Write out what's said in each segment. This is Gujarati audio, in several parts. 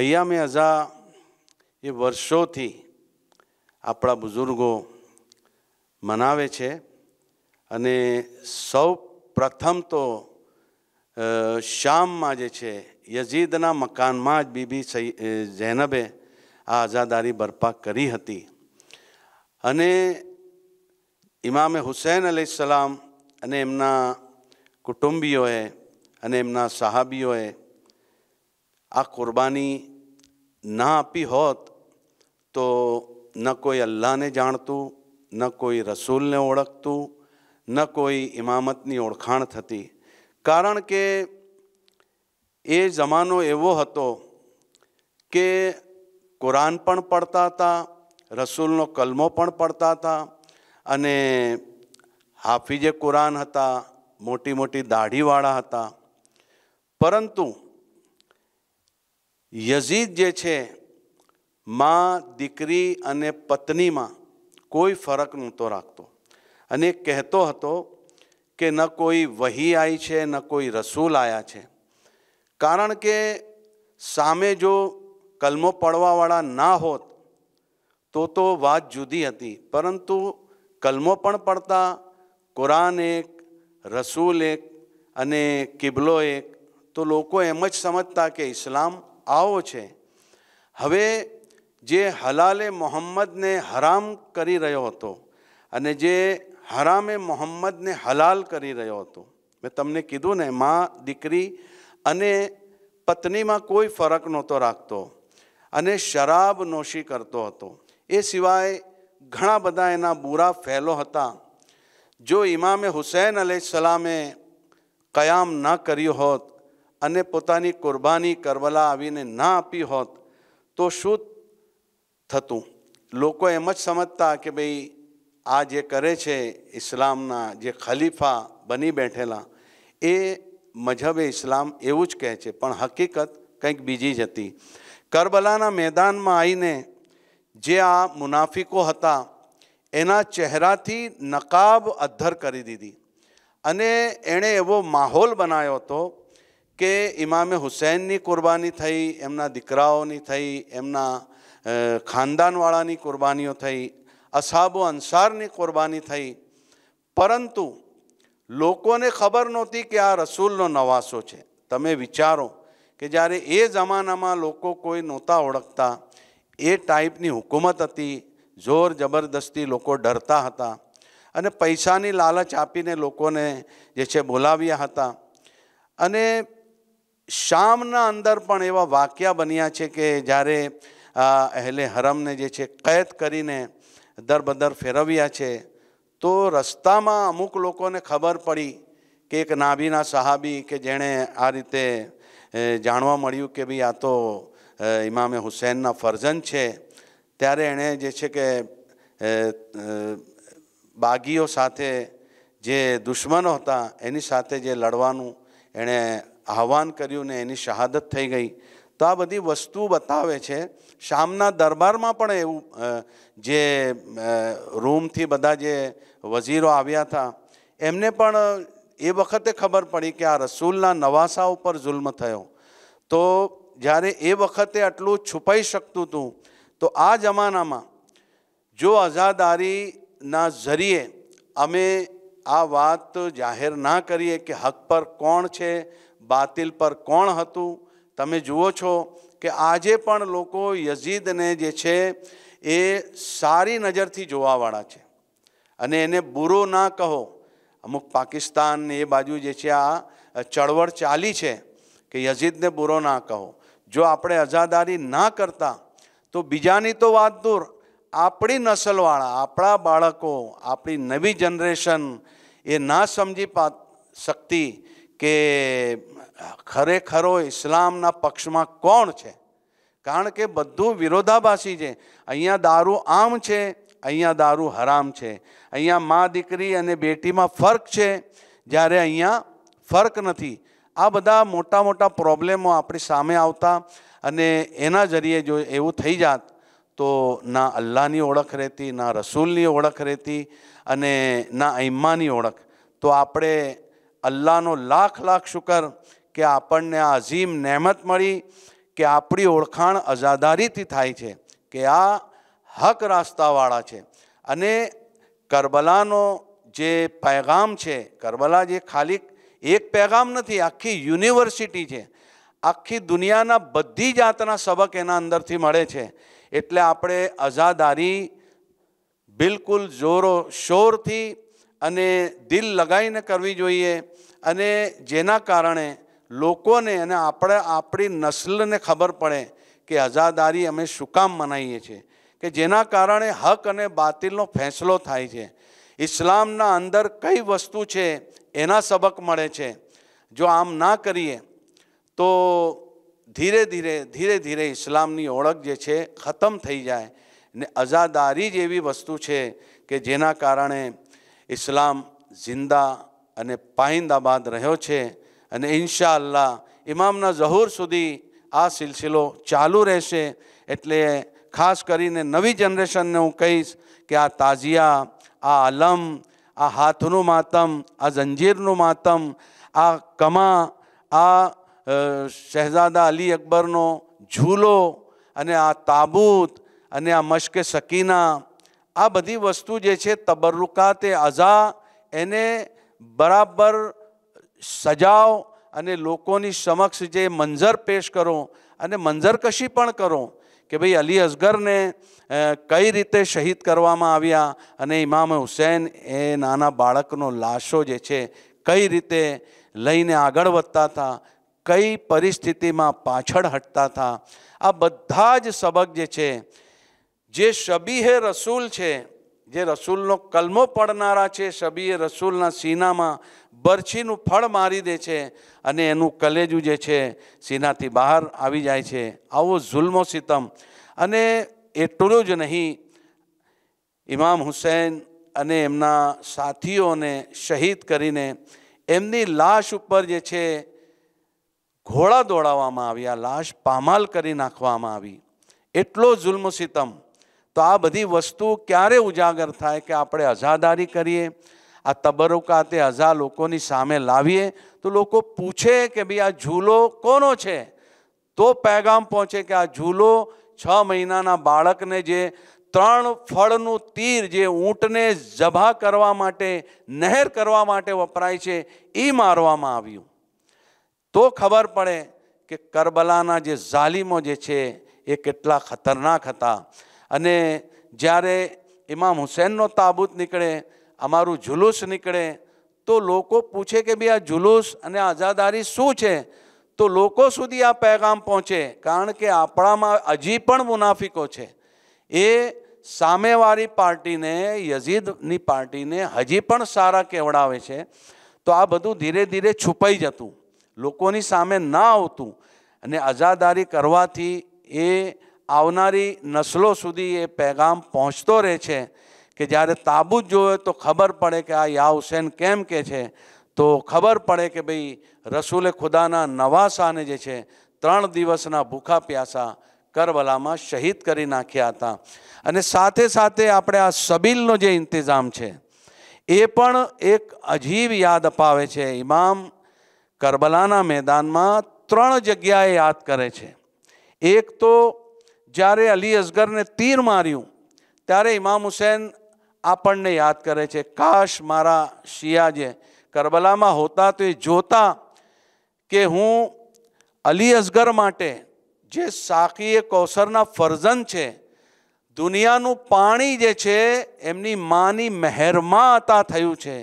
અહીંયા મેં અઝા એ વર્ષોથી આપણા બુઝુર્ગો મનાવે છે અને સૌ પ્રથમ તો શામમાં જે છે યઝીદના મકાનમાં જ બીબી સઈ ઝૈનબે આ આઝાદારી બરપા કરી હતી અને ઇમામે હુસૈન અલૈહિસલામ અને એમના કુટુંબીઓએ અને એમના સાહાબીઓએ આ કુરબાની ના આપી હોત તો ન કોઈ અલ્લાહને જાણતું ન કોઈ રસૂલને ઓળખતું ન કોઈ ઇમામતની ઓળખાણ થતી કારણ કે એ જમાનો એવો હતો કે કુરાન પણ પડતા હતા રસૂલનો કલમો પણ પડતા હતા અને હાફિજે કુરાન હતા મોટી મોટી દાઢીવાળા હતા પરંતુ યઝીદ જે છે માં દીકરી અને પત્નીમાં કોઈ ફરક નહોતો રાખતો અને કહેતો હતો કે ન કોઈ વહી આવી છે ન કોઈ રસૂલ આવ્યા છે કારણ કે સામે જો કલમો પડવાવાળા ના હોત તો તો વાત જુદી હતી પરંતુ કલમો પણ પડતા કુરાન એક રસૂલ એક અને કિબલો એક તો લોકો એમ જ સમજતા કે ઇસ્લામ આવો છે હવે જે હલાલે મોહમ્મદને હરામ કરી રહ્યો હતો અને જે હરામે મોહમ્મદને હલાલ કરી રહ્યો હતો મેં તમને કીધું ને માં દીકરી અને પત્નીમાં કોઈ ફરક નહોતો રાખતો અને શરાબ નોશી કરતો હતો એ સિવાય ઘણા બધા એના બુરા ફેલો હતા જો ઇમામે હુસૈન સલામે કયામ ન કર્યું હોત અને પોતાની કુરબાની કરબલા આવીને ના આપી હોત તો શું થતું લોકો એમ જ સમજતા કે ભાઈ આ જે કરે છે ઇસ્લામના જે ખલીફા બની બેઠેલા એ મજહબે ઇસ્લામ એવું જ કહે છે પણ હકીકત કંઈક બીજી જ હતી કરબલાના મેદાનમાં આવીને જે આ મુનાફિકો હતા એના ચહેરાથી નકાબ અધ્ધર કરી દીધી અને એણે એવો માહોલ બનાવ્યો હતો કે ઇમામે હુસૈનની કુરબાની થઈ એમના દીકરાઓની થઈ એમના ખાનદાનવાળાની કુરબાનીઓ થઈ અસાબો અંસારની કુરબાની થઈ પરંતુ લોકોને ખબર નહોતી કે આ રસૂલનો નવાસો છે તમે વિચારો કે જ્યારે એ જમાનામાં લોકો કોઈ નહોતા ઓળખતા એ ટાઈપની હુકુમત હતી જોર જબરદસ્તી લોકો ડરતા હતા અને પૈસાની લાલચ આપીને લોકોને જે છે બોલાવ્યા હતા અને શામના અંદર પણ એવા વાક્યા બન્યા છે કે જ્યારે અહેલે હરમને જે છે કેદ કરીને દરબદર ફેરવ્યા છે તો રસ્તામાં અમુક લોકોને ખબર પડી કે એક નાભીના સહાબી કે જેણે આ રીતે જાણવા મળ્યું કે ભાઈ આ તો ઇમામે હુસૈનના ફરજન છે ત્યારે એણે જે છે કે બાગીઓ સાથે જે દુશ્મનો હતા એની સાથે જે લડવાનું એણે આહવાન કર્યું ને એની શહાદત થઈ ગઈ તો આ બધી વસ્તુ બતાવે છે શામના દરબારમાં પણ એવું જે રૂમથી બધા જે વઝીરો આવ્યા હતા એમને પણ એ વખતે ખબર પડી કે આ રસૂલના નવાસા ઉપર જુલ્મ થયો તો જ્યારે એ વખતે આટલું છુપાઈ શકતું હતું તો આ જમાનામાં જો આઝાદારીના જરીએ અમે આ વાત જાહેર ના કરીએ કે હક પર કોણ છે બાતિલ પર કોણ હતું તમે જુઓ છો કે આજે પણ લોકો યઝીદને જે છે એ સારી નજરથી જોવાવાળા છે અને એને બુરો ના કહો અમુક પાકિસ્તાન એ બાજુ જે છે આ ચળવળ ચાલી છે કે યઝીદને બુરો ના કહો જો આપણે અઝાદારી ના કરતા તો બીજાની તો વાત દૂર આપણી નસલવાળા આપણા બાળકો આપણી નવી જનરેશન એ ના સમજી પા શકતી કે ખરેખરો ઇસ્લામના પક્ષમાં કોણ છે કારણ કે બધું વિરોધાભાસી છે અહીંયા દારૂ આમ છે અહીંયા દારૂ હરામ છે અહીંયા મા દીકરી અને બેટીમાં ફર્ક છે જ્યારે અહીંયા ફર્ક નથી આ બધા મોટા મોટા પ્રોબ્લેમો આપણી સામે આવતા અને એના જરીએ જો એવું થઈ જાત તો ના અલ્લાહની ઓળખ રહેતી ના રસૂલની ઓળખ રહેતી અને ના અઇમ્માની ઓળખ તો આપણે અલ્લાહનો લાખ લાખ શુકર કે આપણને આ અઝીમ નહેમત મળી કે આપણી ઓળખાણ આઝાદારીથી થાય છે કે આ હક રાસ્તાવાળા છે અને કરબલાનો જે पैगाम છે કરબલા જે ખાલી એક पैगाम નથી આખી યુનિવર્સિટી છે આખી દુનિયાના બધી જાતના સબક એના અંદરથી મળે છે એટલે આપણે અઝાદારી બિલકુલ જોરો શોરથી અને દિલ લગાવીને કરવી જોઈએ અને જેના કારણે લોકોને અને આપણે આપણી નસલને ખબર પડે કે આઝાદારી અમે શું કામ મનાવીએ છીએ કે જેના કારણે હક અને બાતિલનો ફેંસલો થાય છે ઇસ્લામના અંદર કઈ વસ્તુ છે એના સબક મળે છે જો આમ ના કરીએ તો ધીરે ધીરે ધીરે ધીરે ઇસ્લામની ઓળખ જે છે ખતમ થઈ જાય ને આઝાદારી જેવી વસ્તુ છે કે જેના કારણે ઇસ્લામ જિંદા અને પાહિંદાબાદ રહ્યો છે અને ઇન્શા ઇમામના ઝહૂર સુધી આ સિલસિલો ચાલુ રહેશે એટલે ખાસ કરીને નવી જનરેશનને હું કહીશ કે આ તાજિયા આ આલમ આ હાથનું માતમ આ જંજીરનું માતમ આ કમા આ શહેજાદા અલી અકબરનો ઝૂલો અને આ તાબૂત અને આ મશ્કે સકીના આ બધી વસ્તુ જે છે તે અઝા એને બરાબર સજાવ અને લોકોની સમક્ષ જે મંજર પેશ કરો અને મંજર કશી પણ કરો કે ભાઈ અલી અસગરને કઈ રીતે શહીદ કરવામાં આવ્યા અને ઇમામ હુસૈન એ નાના બાળકનો લાશો જે છે કઈ રીતે લઈને આગળ વધતા હતા કઈ પરિસ્થિતિમાં પાછળ હટતા હતા આ બધા જ સબક જે છે જે શબીહે રસૂલ છે જે રસૂલનો કલમો પડનારા છે શબીએ રસૂલના સીનામાં બરછીનું ફળ મારી દે છે અને એનું કલેજું જે છે સીનાથી બહાર આવી જાય છે આવો ઝુલ્મો સિતમ અને એટલું જ નહીં ઇમામ હુસૈન અને એમના સાથીઓને શહીદ કરીને એમની લાશ ઉપર જે છે ઘોડા દોડાવવામાં આવ્યા લાશ પામાલ કરી નાખવામાં આવી એટલો જુલ્મ સિતમ તો આ બધી વસ્તુ ક્યારે ઉજાગર થાય કે આપણે અઝાદારી કરીએ આ તબરુકા તે અઝા લોકોની સામે લાવીએ તો લોકો પૂછે કે ભાઈ આ ઝૂલો કોનો છે તો પેગામ પહોંચે કે આ ઝૂલો છ મહિનાના બાળકને જે ત્રણ ફળનું તીર જે ઊંટને જભા કરવા માટે નહેર કરવા માટે વપરાય છે એ મારવામાં આવ્યું તો ખબર પડે કે કરબલાના જે ઝાલિમો જે છે એ કેટલા ખતરનાક હતા અને જ્યારે ઇમામ હુસેનનો તાબૂત નીકળે અમારું જુલુસ નીકળે તો લોકો પૂછે કે ભાઈ આ જુલુસ અને આઝાદારી શું છે તો લોકો સુધી આ પેગામ પહોંચે કારણ કે આપણામાં હજી પણ મુનાફિકો છે એ સામેવાળી પાર્ટીને યઝીદની પાર્ટીને હજી પણ સારા કહેવડાવે છે તો આ બધું ધીરે ધીરે છુપાઈ જતું લોકોની સામે ના આવતું અને આઝાદારી કરવાથી એ આવનારી નસલો સુધી એ પેગામ પહોંચતો રહે છે કે જ્યારે તાબૂત જોવે તો ખબર પડે કે આ યા હુસેન કેમ કે છે તો ખબર પડે કે ભાઈ રસૂલે ખુદાના નવાસાને જે છે ત્રણ દિવસના ભૂખા પ્યાસા કરબલામાં શહીદ કરી નાખ્યા હતા અને સાથે સાથે આપણે આ સબીલનો જે ઇંતજામ છે એ પણ એક અજીબ યાદ અપાવે છે ઇમામ કરબલાના મેદાનમાં ત્રણ જગ્યાએ યાદ કરે છે એક તો જ્યારે અલી અસગરને તીર માર્યું ત્યારે ઇમામ હુસેન આપણને યાદ કરે છે કાશ મારા શિયા જે કરબલામાં હોતા તો એ જોતા કે હું અલી અસગર માટે જે સાકીએ કૌસરના ફરજન છે દુનિયાનું પાણી જે છે એમની માની મહેરમાં હતા થયું છે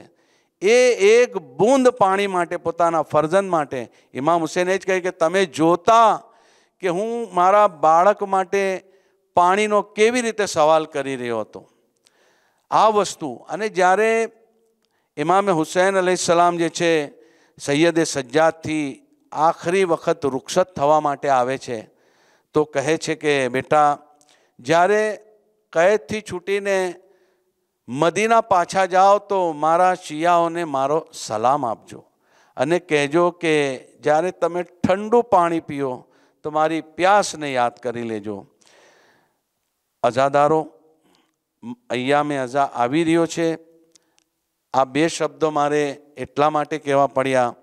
એ એક બૂંદ પાણી માટે પોતાના ફરજન માટે ઇમામ હુસેન એ જ કહે કે તમે જોતા કે હું મારા બાળક માટે પાણીનો કેવી રીતે સવાલ કરી રહ્યો હતો આ વસ્તુ અને જ્યારે ઇમામે હુસૈન સલામ જે છે સૈયદે સજ્જાદથી આખરી વખત રુખસત થવા માટે આવે છે તો કહે છે કે બેટા જ્યારે કૈદથી છૂટીને મદીના પાછા જાઓ તો મારા શિયાઓને મારો સલામ આપજો અને કહેજો કે જ્યારે તમે ઠંડુ પાણી પીઓ તમારી પ્યાસને યાદ કરી લેજો અઝાદારો અય્યામે અઝા આવી રહ્યો છે આ બે શબ્દો મારે એટલા માટે કહેવા પડ્યા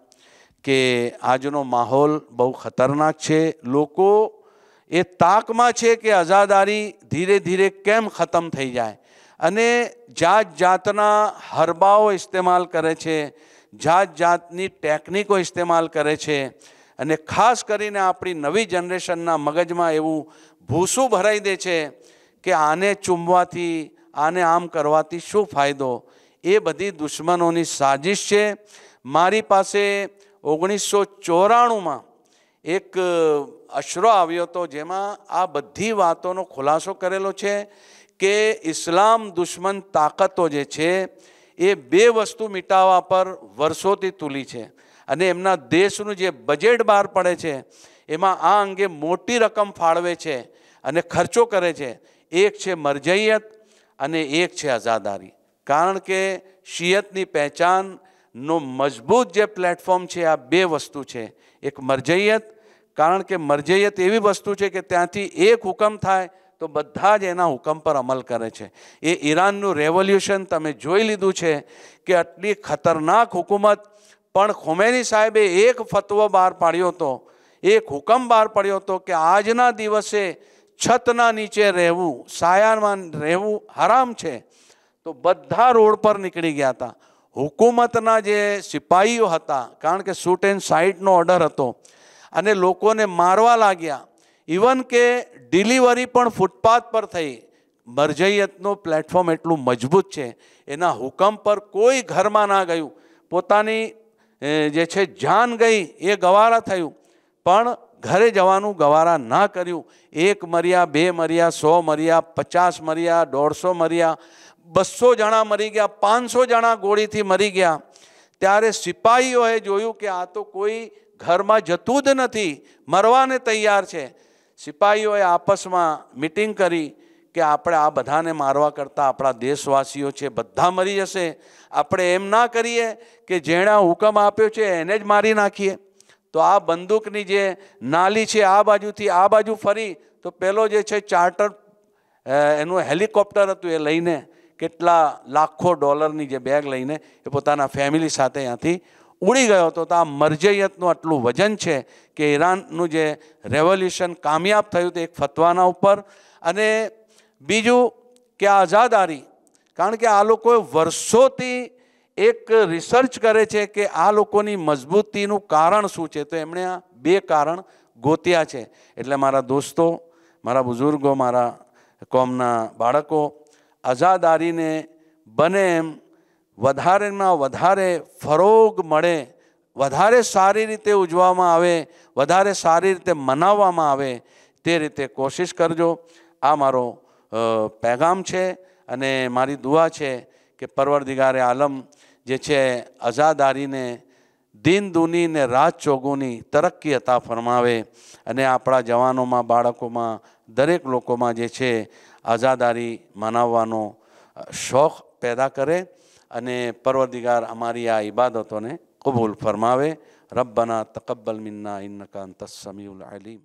કે આજનો માહોલ બહુ ખતરનાક છે લોકો એ તાકમાં છે કે આઝાદારી ધીરે ધીરે કેમ ખતમ થઈ જાય અને જાત જાતના હરબાઓ ઇસ્તેમાલ કરે છે જાત જાતની ટેકનિકો ઇસ્તેમાલ કરે છે અને ખાસ કરીને આપણી નવી જનરેશનના મગજમાં એવું ભૂસું ભરાઈ દે છે કે આને ચૂમવાથી આને આમ કરવાથી શું ફાયદો એ બધી દુશ્મનોની સાજિશ છે મારી પાસે ઓગણીસો ચોરાણુંમાં એક અશરો આવ્યો હતો જેમાં આ બધી વાતોનો ખુલાસો કરેલો છે કે ઇસ્લામ દુશ્મન તાકાતો જે છે એ બે વસ્તુ મિટાવવા પર વર્ષોથી તુલી છે અને એમના દેશનું જે બજેટ બહાર પડે છે એમાં આ અંગે મોટી રકમ ફાળવે છે અને ખર્ચો કરે છે એક છે મરજૈયત અને એક છે આઝાદારી કારણ કે શિયતની પહેચાનનો મજબૂત જે પ્લેટફોર્મ છે આ બે વસ્તુ છે એક મરજૈયત કારણ કે મરજૈયત એવી વસ્તુ છે કે ત્યાંથી એક હુકમ થાય તો બધા જ એના હુકમ પર અમલ કરે છે એ ઈરાનનું રેવોલ્યુશન તમે જોઈ લીધું છે કે આટલી ખતરનાક હુકુમત પણ ખોમેની સાહેબે એક ફતવો બહાર પાડ્યો હતો એક હુકમ બહાર પાડ્યો હતો કે આજના દિવસે છતના નીચે રહેવું સાયામાં રહેવું હરામ છે તો બધા રોડ પર નીકળી ગયા હતા હુકુમતના જે સિપાહીઓ હતા કારણ કે શૂટ એન્ડ સાઇટનો ઓર્ડર હતો અને લોકોને મારવા લાગ્યા ઇવન કે ડિલિવરી પણ ફૂટપાથ પર થઈ મરજૈયતનું પ્લેટફોર્મ એટલું મજબૂત છે એના હુકમ પર કોઈ ઘરમાં ના ગયું પોતાની જે છે જાન ગઈ એ ગવારા થયું પણ ઘરે જવાનું ગવારા ના કર્યું એક મર્યા બે મર્યા સો મર્યા પચાસ મર્યા દોઢસો મર્યા બસો જણા મરી ગયા પાંચસો જણા ગોળીથી મરી ગયા ત્યારે સિપાહીઓએ જોયું કે આ તો કોઈ ઘરમાં જતું જ નથી મરવાને તૈયાર છે સિપાહીઓએ આપસમાં મિટિંગ કરી કે આપણે આ બધાને મારવા કરતાં આપણા દેશવાસીઓ છે બધા મરી જશે આપણે એમ ના કરીએ કે જેણે હુકમ આપ્યો છે એને જ મારી નાખીએ તો આ બંદૂકની જે નાલી છે આ બાજુથી આ બાજુ ફરી તો પેલો જે છે ચાર્ટર એનું હેલિકોપ્ટર હતું એ લઈને કેટલા લાખો ડોલરની જે બેગ લઈને એ પોતાના ફેમિલી સાથે અહીંયાથી ઉડી ગયો હતો તો આ મરજૈયતનું આટલું વજન છે કે ઈરાનનું જે રેવોલ્યુશન કામયાબ થયું તે એક ફતવાના ઉપર અને બીજું કે આઝાદારી કારણ કે આ લોકોએ વર્ષોથી એક રિસર્ચ કરે છે કે આ લોકોની મજબૂતીનું કારણ શું છે તો એમણે આ બે કારણ ગોત્યા છે એટલે મારા દોસ્તો મારા બુઝુર્ગો મારા કોમના બાળકો આઝાદારીને બને એમ વધારેમાં વધારે ફરોગ મળે વધારે સારી રીતે ઉજવવામાં આવે વધારે સારી રીતે મનાવવામાં આવે તે રીતે કોશિશ કરજો આ મારો પેગામ છે અને મારી દુઆ છે કે પરવરદિગારે આલમ જે છે અઝાદારીને દિન દુનીને રાત ચોગુની તરક્કી હતા ફરમાવે અને આપણા જવાનોમાં બાળકોમાં દરેક લોકોમાં જે છે આઝાદારી મનાવવાનો શોખ પેદા કરે અને પરવરદિગાર અમારી આ ઈબાદતોને કબૂલ ફરમાવે રબ્બના તકબ્બલ મિન્ના ઇન્નકા અંતસ સમીઉલ અલીમ